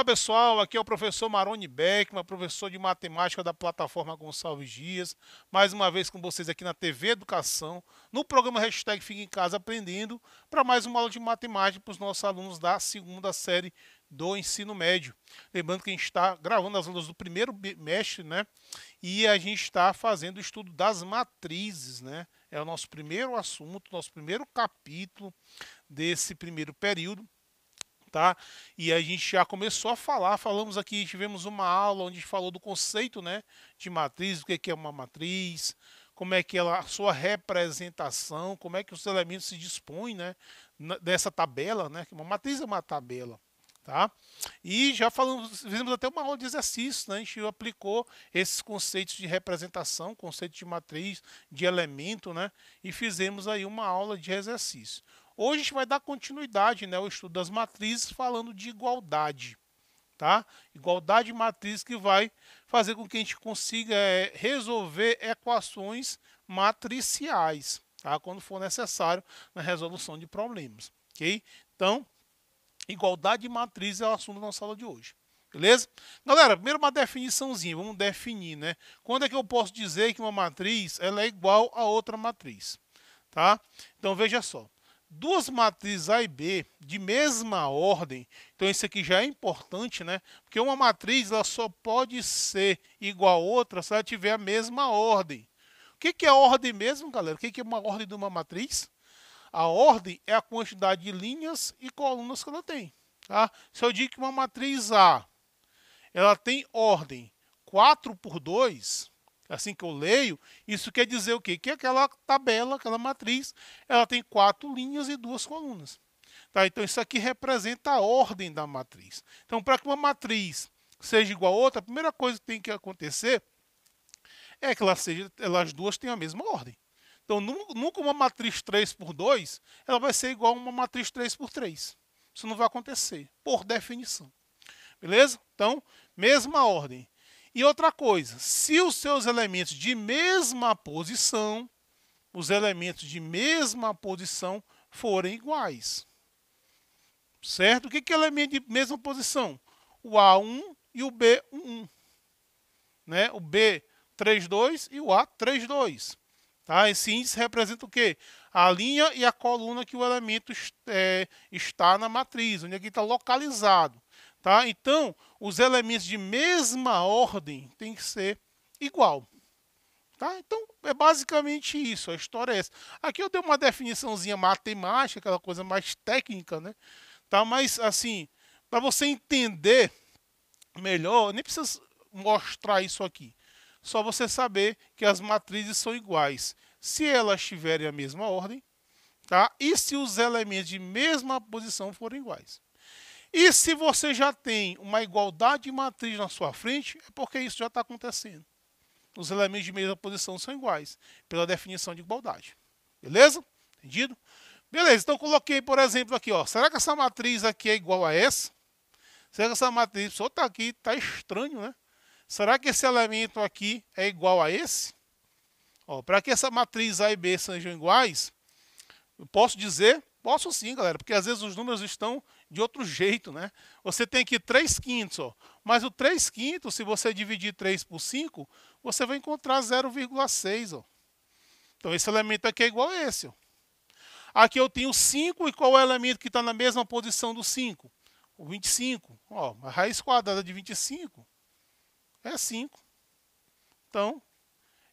Olá pessoal, aqui é o professor Maroni Beckman, professor de matemática da plataforma Gonçalves Dias, mais uma vez com vocês aqui na TV Educação, no programa Hashtag Fica em Casa Aprendendo, para mais uma aula de matemática para os nossos alunos da segunda série do ensino médio. Lembrando que a gente está gravando as aulas do primeiro mestre, né? E a gente está fazendo o estudo das matrizes, né? É o nosso primeiro assunto, nosso primeiro capítulo desse primeiro período tá? E a gente já começou a falar, falamos aqui, tivemos uma aula onde a gente falou do conceito, né, de matriz, o que é, é uma matriz, como é que ela, a sua representação, como é que os elementos se dispõem, né, dessa tabela, né? Uma matriz é uma tabela, tá? E já falamos, fizemos até uma aula de exercícios, né? A gente aplicou esses conceitos de representação, conceito de matriz, de elemento, né? E fizemos aí uma aula de exercício. Hoje a gente vai dar continuidade né, ao estudo das matrizes falando de igualdade. Tá? Igualdade matriz que vai fazer com que a gente consiga é, resolver equações matriciais, tá? quando for necessário na resolução de problemas. Okay? Então, igualdade matriz é o assunto da nossa aula de hoje. Beleza? Galera, primeiro uma definiçãozinha, vamos definir, né? Quando é que eu posso dizer que uma matriz ela é igual a outra matriz? Tá? Então veja só duas matrizes A e B de mesma ordem, então isso aqui já é importante, né? Porque uma matriz ela só pode ser igual a outra se ela tiver a mesma ordem. O que, é ordem mesmo, galera? O que, que é uma ordem de uma matriz? A ordem é a quantidade de linhas e colunas que ela tem. Tá? Se eu digo que uma matriz A ela tem ordem 4 por 2, assim que eu leio, isso quer dizer o quê? Que aquela tabela, aquela matriz, ela tem quatro linhas e duas colunas. Tá? Então, isso aqui representa a ordem da matriz. Então, para que uma matriz seja igual a outra, a primeira coisa que tem que acontecer é que ela seja, elas duas tenham a mesma ordem. Então, nunca uma matriz 3 por 2 ela vai ser igual a uma matriz 3 por 3. Isso não vai acontecer, por definição. Beleza? Então, mesma ordem. E outra coisa, se os seus elementos de mesma posição, os elementos de mesma posição forem iguais. Certo? O que é elemento de mesma posição? O A1 e o b 1 Né? O B32 e o A32. Tá? Esse índice representa o quê? A linha e a coluna que o elemento é, está na matriz, onde aqui é está localizado. Tá? Então, os elementos de mesma ordem têm que ser igual. Tá? Então, é basicamente isso, a história é essa. Aqui eu dei uma definiçãozinha matemática, aquela coisa mais técnica, né? Tá? Mas, assim, para você entender melhor, nem precisa mostrar isso aqui. Só você saber que as matrizes são iguais. Se elas tiverem a mesma ordem, tá? E se os elementos de mesma posição forem iguais. E se você já tem uma igualdade de matriz na sua frente, é porque isso já está acontecendo. Os elementos de mesma posição são iguais, pela definição de igualdade. Beleza? Entendido? Beleza, então coloquei, por exemplo, aqui, ó. Será que essa matriz aqui é igual a essa? Será que essa matriz só está aqui, está estranho, né? Será que esse elemento aqui é igual a esse? Para que essa matriz A e B sejam iguais, eu posso dizer? Posso sim, galera, porque às vezes os números estão de outro jeito, né? Você tem aqui 3 quintos, ó. mas o 3 quintos, se você dividir 3 por 5, você vai encontrar 0,6. Então esse elemento aqui é igual a esse. Ó. Aqui eu tenho 5, e qual é o elemento que está na mesma posição do 5? O 25. Ó, a raiz quadrada de 25 é 5. Então,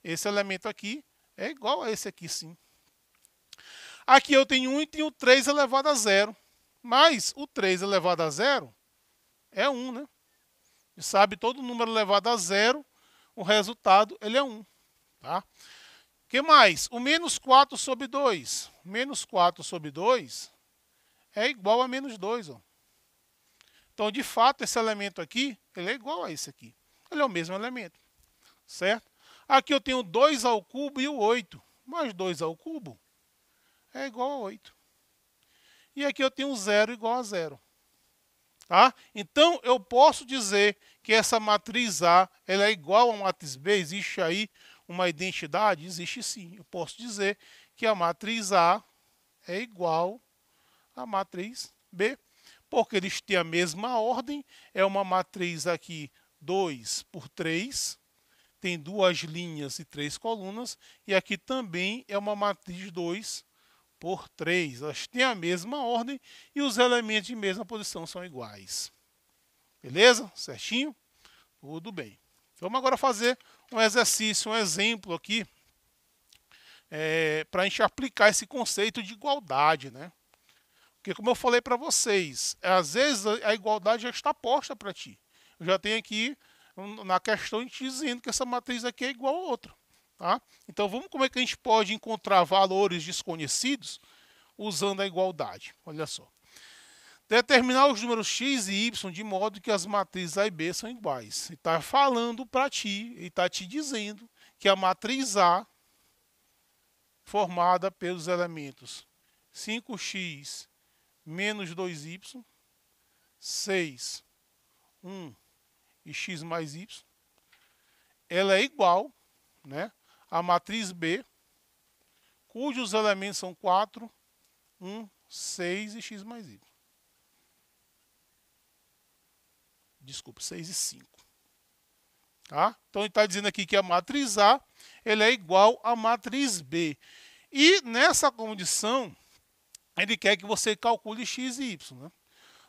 esse elemento aqui é igual a esse aqui, sim. Aqui eu tenho 1 e tenho 3 elevado a 0. Mas o 3 elevado a 0 é 1, né? E sabe, todo número elevado a 0, o resultado ele é 1. Tá? que mais? O menos 4 sobre 2. Menos 4 sobre 2 é igual a menos 2. Ó. Então, de fato, esse elemento aqui ele é igual a esse aqui. Ele é o mesmo elemento. Certo? Aqui eu tenho 2 ao cubo e o 8. Mais 2 ao cubo é igual a 8 e aqui eu tenho zero igual a zero. Tá? Então, eu posso dizer que essa matriz A ela é igual a matriz B? Existe aí uma identidade? Existe sim. Eu posso dizer que a matriz A é igual à matriz B, porque eles têm a mesma ordem. É uma matriz aqui 2 por 3, tem duas linhas e três colunas, e aqui também é uma matriz 2 por 3. Elas têm a mesma ordem e os elementos de mesma posição são iguais. Beleza? Certinho? Tudo bem. Vamos agora fazer um exercício, um exemplo aqui, é, para a gente aplicar esse conceito de igualdade, né? Porque como eu falei para vocês, às vezes a igualdade já está posta para ti. Eu já tenho aqui na questão te dizendo que essa matriz aqui é igual a outra. Tá? Então vamos como é que a gente pode encontrar valores desconhecidos usando a igualdade. Olha só. Determinar os números x e y de modo que as matrizes A e B são iguais. Ele está falando para ti, e está te dizendo que a matriz A, formada pelos elementos 5x menos 2y, 6, 1 e x mais y, ela é igual né, a matriz B, cujos elementos são 4, 1, 6 e x mais y. Desculpa, 6 e 5. Tá? Então, ele está dizendo aqui que a matriz A ele é igual à matriz B. E nessa condição, ele quer que você calcule x e y. Né?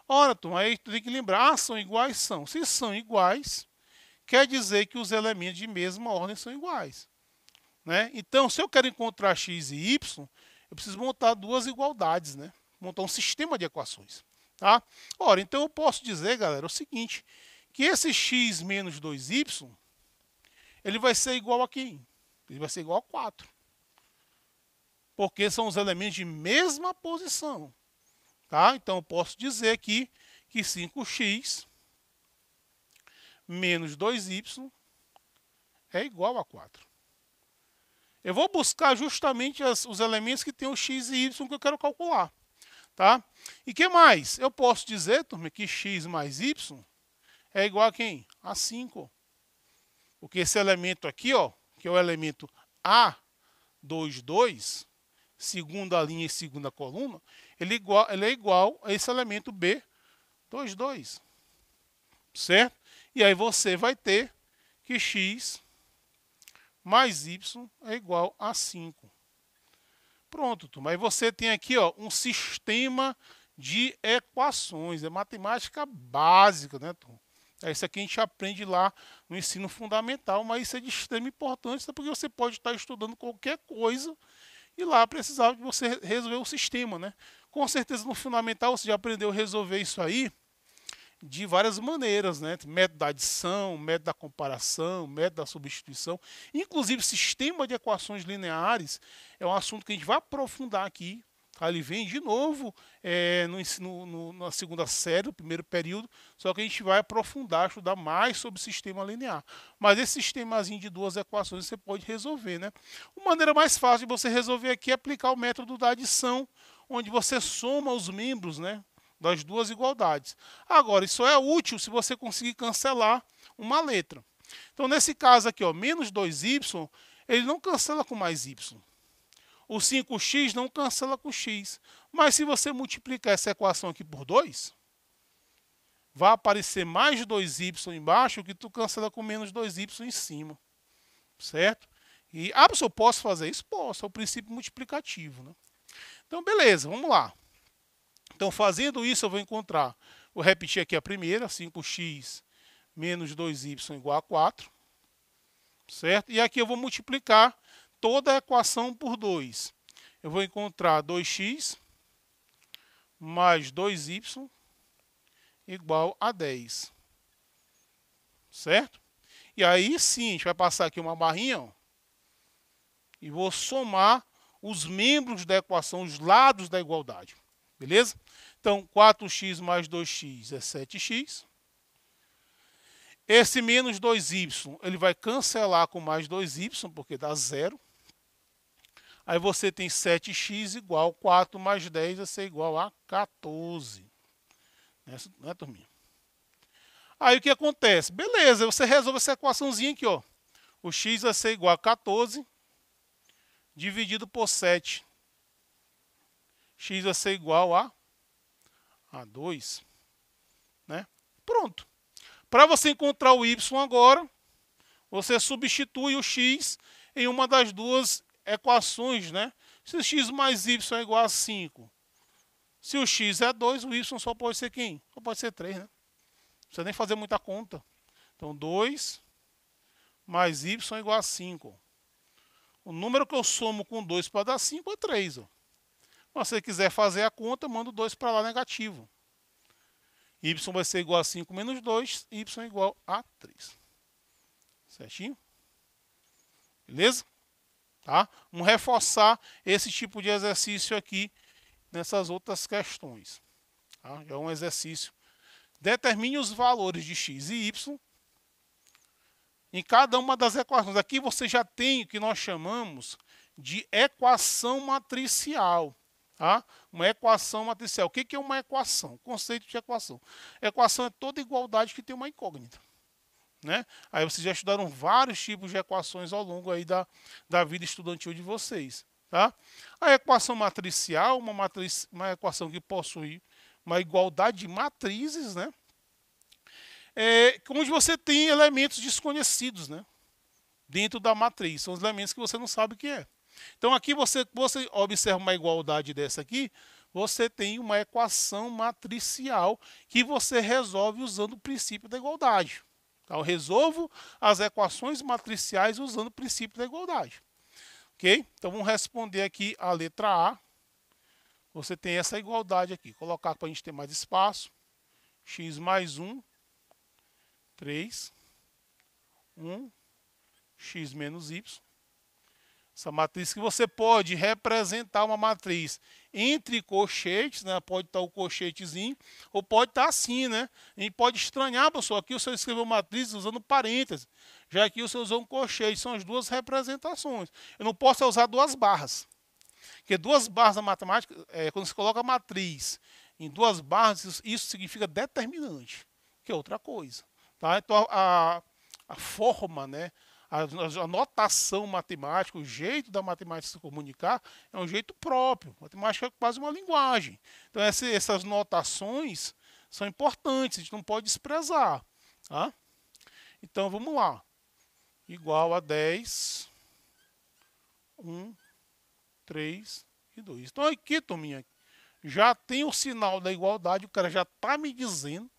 Ora, Tom, aí tem que lembrar, ah, são iguais? São. Se são iguais, quer dizer que os elementos de mesma ordem são iguais. Né? Então, se eu quero encontrar x e y, eu preciso montar duas igualdades, né? montar um sistema de equações. Tá? Ora, então eu posso dizer, galera, o seguinte, que esse x menos 2y, ele vai ser igual a quem? Ele vai ser igual a 4. Porque são os elementos de mesma posição. Tá? Então eu posso dizer aqui que 5x menos 2y é igual a 4. Eu vou buscar justamente as, os elementos que tem o x e y que eu quero calcular. Tá? E que mais? Eu posso dizer, turma, que x mais y é igual a quem? A 5. Porque esse elemento aqui, ó, que é o elemento A, 22 segunda linha e segunda coluna, ele, é igual, ele é igual a esse elemento B, 22 Certo? E aí você vai ter que x mais y é igual a 5. Pronto, turma. Aí você tem aqui ó, um sistema de equações. É matemática básica, né, turma? É isso aqui a gente aprende lá no ensino fundamental, mas isso é de extrema importância porque você pode estar estudando qualquer coisa e lá precisava de você resolver o sistema, né? Com certeza no fundamental você já aprendeu a resolver isso aí, de várias maneiras, né? Método da adição, método da comparação, método da substituição, inclusive sistema de equações lineares é um assunto que a gente vai aprofundar aqui. Tá? Ele vem de novo é, no, no, na segunda série, no primeiro período, só que a gente vai aprofundar, estudar mais sobre sistema linear. Mas esse sistemazinho de duas equações você pode resolver, né? Uma maneira mais fácil de você resolver aqui é aplicar o método da adição, onde você soma os membros, né? das duas igualdades. Agora, isso é útil se você conseguir cancelar uma letra. Então, nesse caso aqui, ó, menos 2y, ele não cancela com mais y. O 5x não cancela com x. Mas se você multiplicar essa equação aqui por 2, vai aparecer mais 2y embaixo que tu cancela com menos 2y em cima. Certo? E, ah, eu posso fazer isso? Posso, é o princípio multiplicativo. Né? Então, beleza, vamos lá. Então, fazendo isso, eu vou encontrar, vou repetir aqui a primeira, 5x menos 2y igual a 4, certo? E aqui eu vou multiplicar toda a equação por 2. Eu vou encontrar 2x mais 2y igual a 10, certo? E aí sim, a gente vai passar aqui uma barrinha, ó, e vou somar os membros da equação, os lados da igualdade. Beleza? Então, 4x mais 2x é 7x. Esse menos 2y, ele vai cancelar com mais 2y, porque dá zero. Aí você tem 7x igual 4 mais 10 vai ser igual a 14. Nessa, né, turminha? Aí o que acontece? Beleza, você resolve essa equaçãozinha aqui, ó. O x vai ser igual a 14 dividido por 7 x vai ser igual a, a 2. Né? Pronto. Para você encontrar o y agora, você substitui o x em uma das duas equações. Né? Se x mais y é igual a 5, se o x é 2, o y só pode ser quem? Só pode ser 3, né? Não precisa nem fazer muita conta. Então, 2 mais y é igual a 5. O número que eu somo com 2 para dar 5 é 3, ó. Mas se você quiser fazer a conta, manda o 2 para lá negativo. Y vai ser igual a 5 menos 2, Y igual a 3. Certinho? Beleza? Tá? Vamos reforçar esse tipo de exercício aqui nessas outras questões. Tá? Já é um exercício. Determine os valores de x e y em cada uma das equações. Aqui você já tem o que nós chamamos de equação matricial. Tá? Uma equação matricial. O que é uma equação? conceito de equação. Equação é toda igualdade que tem uma incógnita. Né? Aí vocês já estudaram vários tipos de equações ao longo aí da, da vida estudantil de vocês. Tá? A equação matricial, uma, matriz, uma equação que possui uma igualdade de matrizes, né? É, onde você tem elementos desconhecidos né? dentro da matriz. São os elementos que você não sabe o que é. Então aqui você, você observa uma igualdade dessa aqui, você tem uma equação matricial que você resolve usando o princípio da igualdade. Então, eu resolvo as equações matriciais usando o princípio da igualdade. Ok? Então vamos responder aqui a letra A. Você tem essa igualdade aqui. Colocar para a gente ter mais espaço. x mais 1, 3, 1, x menos y essa matriz que você pode representar uma matriz entre colchetes, né? Pode estar o colchetezinho, ou pode estar assim, né? E pode estranhar, pessoal, aqui o senhor escreveu matriz usando parênteses. Já que o senhor usou um colchete, são as duas representações. Eu não posso usar duas barras. Porque duas barras na matemática, é, quando se coloca a matriz em duas barras, isso, isso significa determinante, que é outra coisa. Tá? Então, a, a forma, né? A, a, notação matemática, o jeito da matemática se comunicar é um jeito próprio. A matemática é quase uma linguagem. Então, essa, essas notações são importantes, a gente não pode desprezar. Tá? Então, vamos lá. Igual a 10, 1, 3 e 2. Então, aqui, Tominha, já tem o sinal da igualdade, o cara já está me dizendo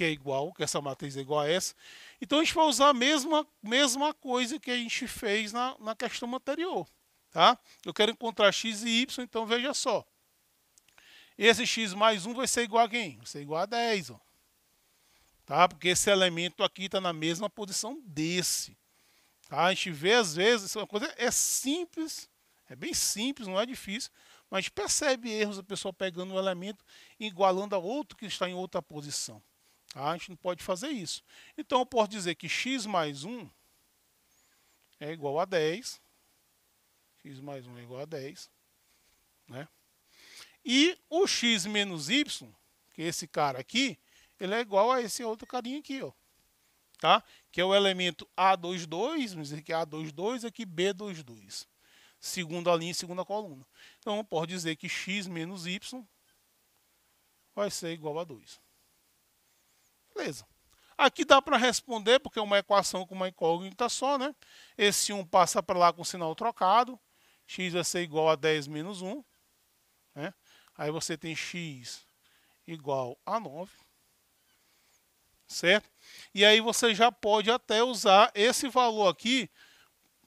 que é igual, que essa matriz é igual a essa. Então a gente vai usar a mesma, mesma coisa que a gente fez na, na questão anterior. Tá? Eu quero encontrar x e y, então veja só. Esse x mais 1 vai ser igual a quem? Vai ser igual a 10. Ó. Tá? Porque esse elemento aqui está na mesma posição desse. Tá? A gente vê às vezes, isso é uma coisa é simples, é bem simples, não é difícil, mas percebe erros a pessoa pegando um elemento e igualando a outro que está em outra posição. Ah, a gente não pode fazer isso. Então eu posso dizer que x mais 1 é igual a 10. x mais 1 é igual a 10. Né? E o x menos y, que é esse cara aqui, ele é igual a esse outro carinha aqui, ó. Tá? Que é o elemento A22, vamos dizer que A22, é que B22. Segunda linha e segunda coluna. Então, eu posso dizer que x menos y vai ser igual a 2. Beleza. Aqui dá para responder, porque é uma equação com uma incógnita só, né? Esse 1 passa para lá com sinal trocado. x vai ser igual a 10 menos 1. Né? Aí você tem x igual a 9. Certo? E aí você já pode até usar esse valor aqui.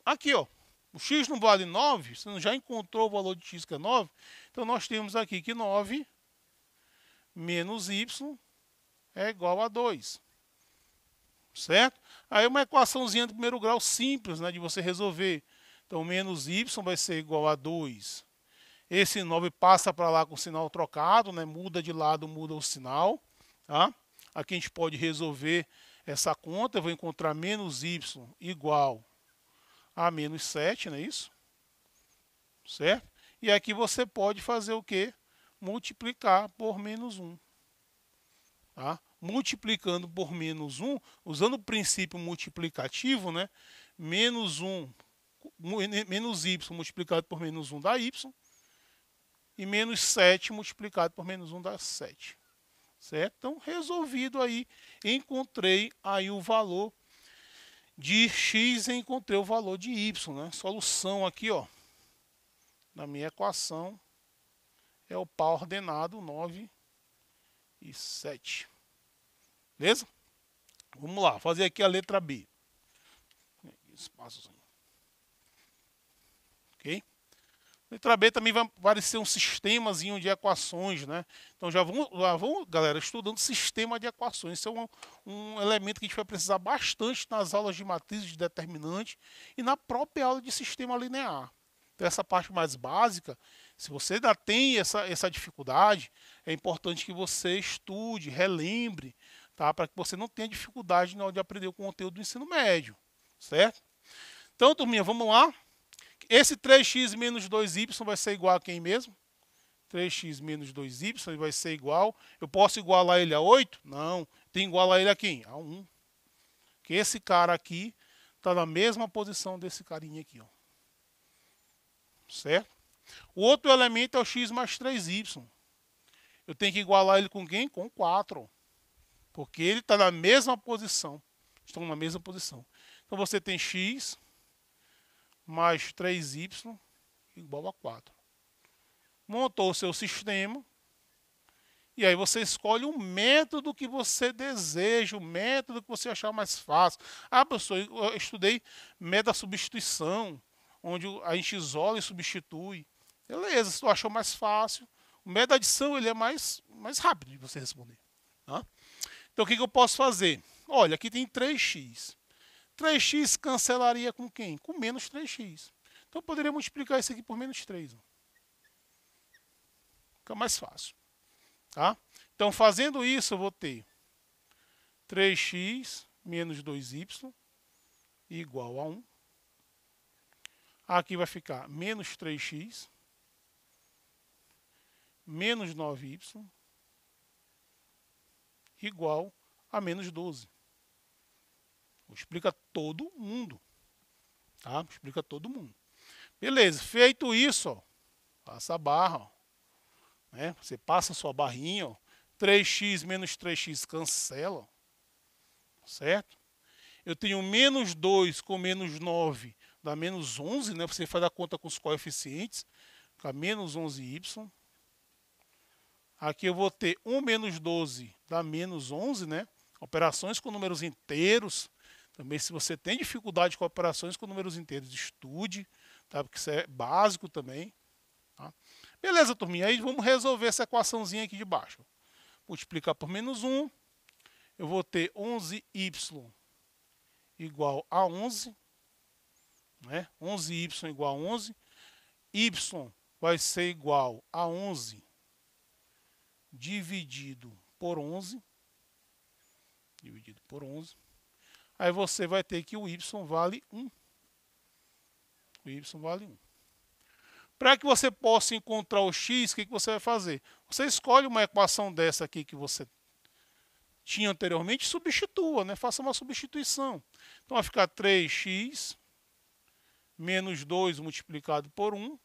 Aqui, ó. O x não vale 9, você já encontrou o valor de x que é 9. Então, nós temos aqui que 9 menos y é igual a 2. Certo? Aí uma equaçãozinha de primeiro grau simples né, de você resolver. Então, menos y vai ser igual a 2. Esse 9 passa para lá com o sinal trocado, né, muda de lado, muda o sinal. Tá? Aqui a gente pode resolver essa conta. Eu vou encontrar menos y igual a menos 7, não é isso? Certo? E aqui você pode fazer o quê? Multiplicar por menos 1. Tá? Multiplicando por menos 1, usando o princípio multiplicativo, né? menos 1, menos y multiplicado por menos 1 dá y, e menos 7 multiplicado por menos 1 dá 7. Certo? Então, resolvido aí, encontrei aí o valor de x e encontrei o valor de y, né? Solução aqui, ó, na minha equação é o par ordenado 9 e 7. Beleza? Vamos lá, fazer aqui a letra B. Espaços Ok? Letra B também vai aparecer um sistemazinho de equações, né? Então já vão, já galera, estudando sistema de equações. Isso é um, um, elemento que a gente vai precisar bastante nas aulas de matrizes de determinantes e na própria aula de sistema linear essa parte mais básica, se você ainda tem essa, essa dificuldade, é importante que você estude, relembre, tá? para que você não tenha dificuldade na hora de aprender o conteúdo do ensino médio, certo? Então, turminha, vamos lá. Esse 3x menos 2y vai ser igual a quem mesmo? 3x menos 2y vai ser igual. Eu posso igualar ele a 8? Não. Tem que igualar ele a quem? A 1. Que esse cara aqui está na mesma posição desse carinha aqui. Ó certo? O outro elemento é o x mais 3y. Eu tenho que igualar ele com quem? Com 4. Porque ele está na mesma posição. Estão na mesma posição. Então você tem x mais 3y igual a 4. Montou o seu sistema. E aí você escolhe o método que você deseja, o método que você achar mais fácil. Ah, professor, eu estudei meta substituição onde a gente isola e substitui. Beleza, se tu achou mais fácil. O método de adição ele é mais, mais rápido de você responder. Tá? Então o que, que eu posso fazer? Olha, aqui tem 3x. 3x cancelaria com quem? Com menos 3x. Então eu poderia multiplicar isso aqui por menos 3. Ó. Fica mais fácil. Tá? Então fazendo isso eu vou ter 3x menos 2y igual a 1. Aqui vai ficar menos 3x, menos 9y, igual a menos 12. Explica todo mundo. Tá? Explica todo mundo. Beleza, feito isso, ó, passa a barra. Ó, né? Você passa a sua barrinha. Ó, 3x menos 3x cancela. Certo? Eu tenho menos 2 com menos 9 dá menos 11, né? Você faz a conta com os coeficientes, fica menos 11y. Aqui eu vou ter 1 menos 12, dá menos 11, né? Operações com números inteiros. Também se você tem dificuldade com operações com números inteiros, estude, tá? Porque isso é básico também. Tá? Beleza, turminha? Aí vamos resolver essa equaçãozinha aqui de baixo. Multiplicar por menos 1, eu vou ter 11y igual a 11. Né? 11y igual a 11. Y vai ser igual a 11 dividido por 11. Dividido por 11. Aí você vai ter que o y vale 1. O y vale 1. Para que você possa encontrar o x, o que, você vai fazer? Você escolhe uma equação dessa aqui que você tinha anteriormente e substitua, né? faça uma substituição. Então vai ficar 3x menos 2 multiplicado por 1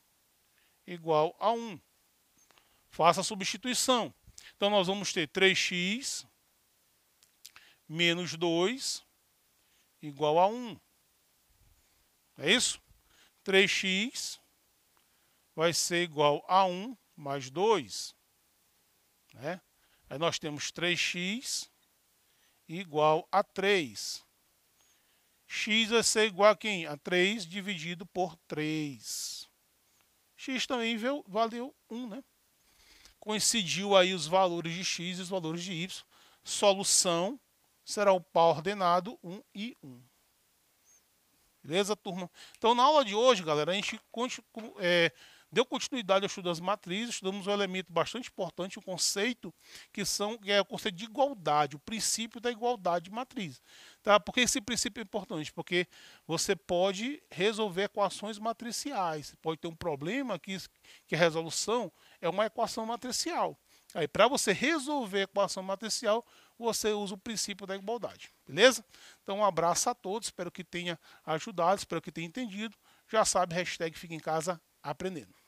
igual a 1. Faça a substituição. Então, nós vamos ter 3x menos 2 igual a 1. É isso? 3x vai ser igual a 1 mais 2. Né? Aí nós temos 3x igual a 3. 3 x vai é ser igual a quem? A 3 dividido por 3. x também valeu 1, né? Coincidiu aí os valores de x e os valores de y. Solução será o par ordenado 1 e 1. Beleza, turma? Então, na aula de hoje, galera, a gente é, Deu continuidade ao estudo das matrizes, estudamos um elemento bastante importante, um conceito que, são, que é o conceito de igualdade, o princípio da igualdade de matriz. Tá? Por que esse princípio é importante? Porque você pode resolver equações matriciais. Você pode ter um problema que, que a resolução é uma equação matricial. Aí, para você resolver a equação matricial, você usa o princípio da igualdade, beleza? Então, um abraço a todos, espero que tenha ajudado, espero que tenha entendido. Já sabe, hashtag Fica em Casa aprendendo.